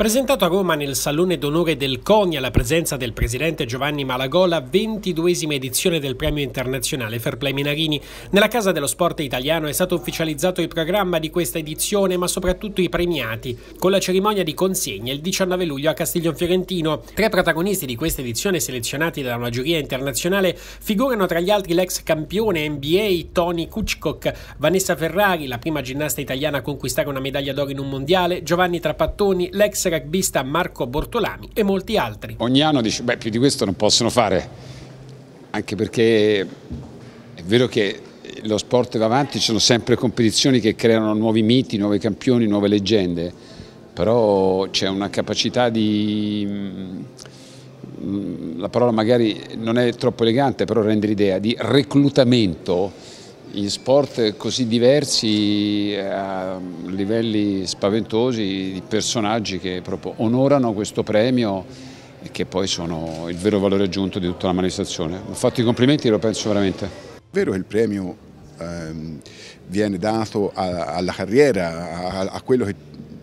Presentato a Roma nel Salone d'Onore del CONI alla presenza del presidente Giovanni Malagola, 22esima edizione del premio internazionale Fair Play Menarini. Nella Casa dello Sport italiano è stato ufficializzato il programma di questa edizione, ma soprattutto i premiati, con la cerimonia di consegna il 19 luglio a Castiglion Fiorentino. Tre protagonisti di questa edizione selezionati da una giuria internazionale figurano tra gli altri l'ex campione NBA Tony Kuchkok, Vanessa Ferrari, la prima ginnasta italiana a conquistare una medaglia d'oro in un mondiale, Giovanni Trapattoni, l'ex rugbista Marco Bortolami e molti altri. Ogni anno dice, beh, più di questo non possono fare, anche perché è vero che lo sport va avanti, ci sono sempre competizioni che creano nuovi miti, nuovi campioni, nuove leggende, però c'è una capacità di, mm, la parola magari non è troppo elegante, però rende l'idea, di reclutamento in sport così diversi a livelli spaventosi di personaggi che proprio onorano questo premio e che poi sono il vero valore aggiunto di tutta la manifestazione. Ho fatto i complimenti e lo penso veramente. È vero che il premio ehm, viene dato a, alla carriera, a, a quello che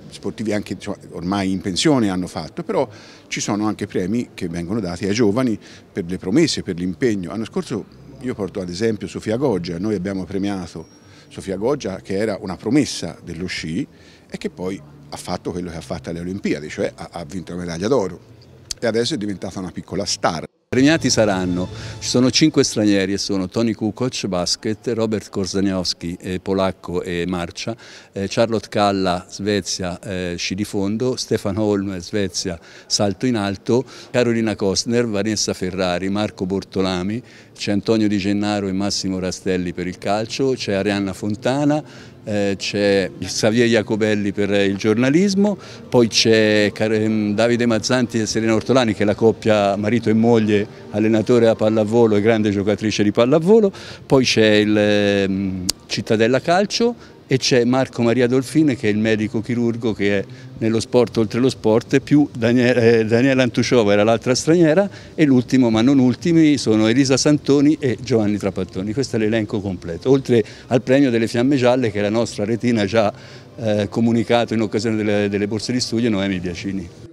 sportivi anche ormai in pensione hanno fatto, però ci sono anche premi che vengono dati ai giovani per le promesse, per l'impegno. L'anno scorso io porto ad esempio Sofia Goggia, noi abbiamo premiato Sofia Goggia che era una promessa dello sci e che poi ha fatto quello che ha fatto alle Olimpiadi, cioè ha, vinto la medaglia d'oro e adesso è diventata una piccola star. Premiati saranno, ci sono cinque stranieri e sono Tony Kukoc, basket, Robert Korzaniowski, eh, polacco e marcia, eh, Charlotte Kalla, Svezia, eh, sci di fondo, Stefan Holm, Svezia, salto in alto, Carolina Kostner, Vanessa Ferrari, Marco Bortolami, c'è Antonio Di Gennaro e Massimo Rastelli per il calcio, c'è Arianna Fontana, eh, c'è Xavier Jacobelli per il giornalismo, poi c'è ehm, Davide Mazzanti e Serena Ortolani che è la coppia marito e moglie allenatore a pallavolo e grande giocatrice di pallavolo, poi c'è il ehm, Cittadella Calcio e c'è Marco Maria Dolfine che è il medico chirurgo che è nello sport oltre lo sport, più Daniela, eh, Daniela Antusciova era l'altra straniera e l'ultimo ma non ultimi sono Elisa Santoni e Giovanni Trapattoni, questo è l'elenco completo, oltre al premio delle fiamme gialle che la nostra retina ha già eh, comunicato in occasione delle, delle borse di studio Noemi Biacini.